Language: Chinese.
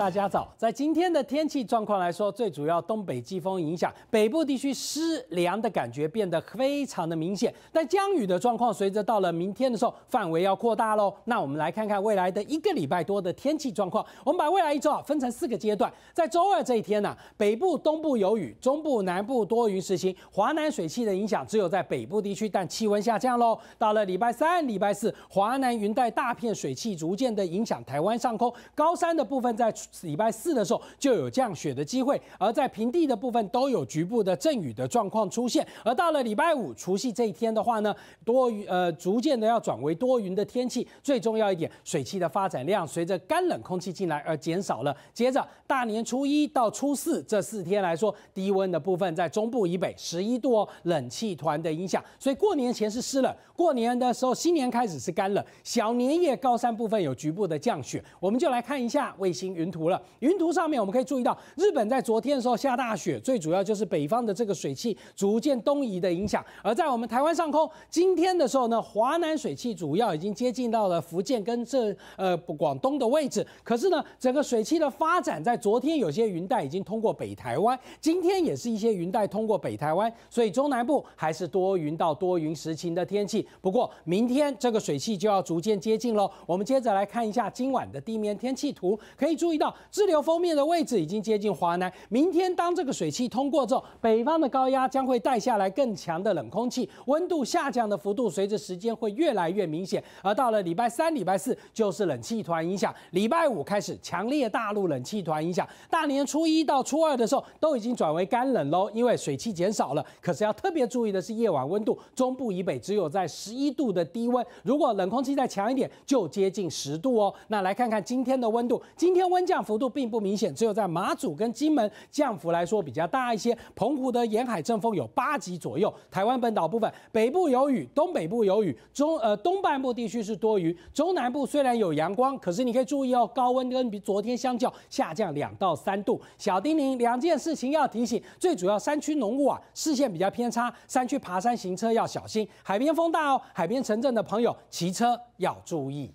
大家早，在今天的天气状况来说，最主要东北季风影响，北部地区湿凉的感觉变得非常的明显。但降雨的状况，随着到了明天的时候，范围要扩大喽。那我们来看看未来的一个礼拜多的天气状况。我们把未来一周啊分成四个阶段，在周二这一天呢，北部、东部有雨，中部、南部多云时晴。华南水汽的影响只有在北部地区，但气温下降喽。到了礼拜三、礼拜四，华南云带大片水汽逐渐的影响台湾上空，高山的部分在。礼拜四的时候就有降雪的机会，而在平地的部分都有局部的阵雨的状况出现。而到了礼拜五除夕这一天的话呢，多云呃逐渐的要转为多云的天气。最重要一点，水汽的发展量随着干冷空气进来而减少了。接着大年初一到初四这四天来说，低温的部分在中部以北十一度哦，冷气团的影响。所以过年前是湿冷，过年的时候新年开始是干冷。小年夜高山部分有局部的降雪，我们就来看一下卫星云图。图了，云图上面我们可以注意到，日本在昨天的时候下大雪，最主要就是北方的这个水汽逐渐东移的影响。而在我们台湾上空，今天的时候呢，华南水汽主要已经接近到了福建跟这呃广东的位置。可是呢，整个水汽的发展在昨天有些云带已经通过北台湾，今天也是一些云带通过北台湾，所以中南部还是多云到多云时晴的天气。不过明天这个水汽就要逐渐接近喽。我们接着来看一下今晚的地面天气图，可以注意。到滞留封面的位置已经接近华南。明天当这个水汽通过之后，北方的高压将会带下来更强的冷空气，温度下降的幅度随着时间会越来越明显。而到了礼拜三、礼拜四，就是冷气团影响；礼拜五开始，强烈大陆冷气团影响。大年初一到初二的时候，都已经转为干冷喽，因为水汽减少了。可是要特别注意的是，夜晚温度，中部以北只有在十一度的低温，如果冷空气再强一点，就接近十度哦。那来看看今天的温度，今天温。降幅度并不明显，只有在马祖跟金门降幅来说比较大一些。澎湖的沿海阵风有八级左右。台湾本岛部分，北部有雨，东北部有雨，中呃东半部地区是多雨，中南部虽然有阳光，可是你可以注意哦，高温跟比昨天相较下降两到三度。小叮咛，两件事情要提醒，最主要山区浓雾啊，视线比较偏差，山区爬山行车要小心，海边风大哦，海边城镇的朋友骑车要注意。